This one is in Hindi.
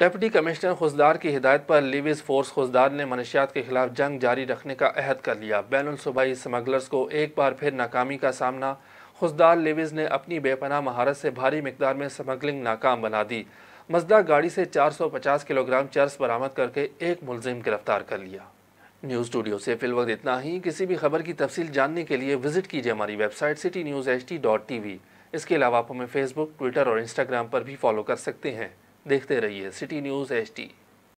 डिप्टी कमिश्नर खुजदार की हिदायत पर लिविज फोर्स खुजदार ने मनशियात के खिलाफ जंग जारी रखने का अहद कर लिया बैन सूबाई स्मगलर्स को एक बार फिर नाकामी का सामना खुजदार लिविज ने अपनी बेपना महारत से भारी मकदार में स्मगलिंग नाकाम बना दी मजदा गाड़ी से 450 किलोग्राम चर्स बरामद करके एक मुलजिम गिरफ्तार कर लिया न्यूज़ स्टूडियो से फिल वक्त इतना ही किसी भी खबर की तफसील जानने के लिए विजिट कीजिए हमारी website city news H D dot T V इसके अलावा आप हमें फेसबुक ट्विटर और इंस्टाग्राम पर भी फॉलो कर सकते हैं देखते रहिए सिटी न्यूज़ एच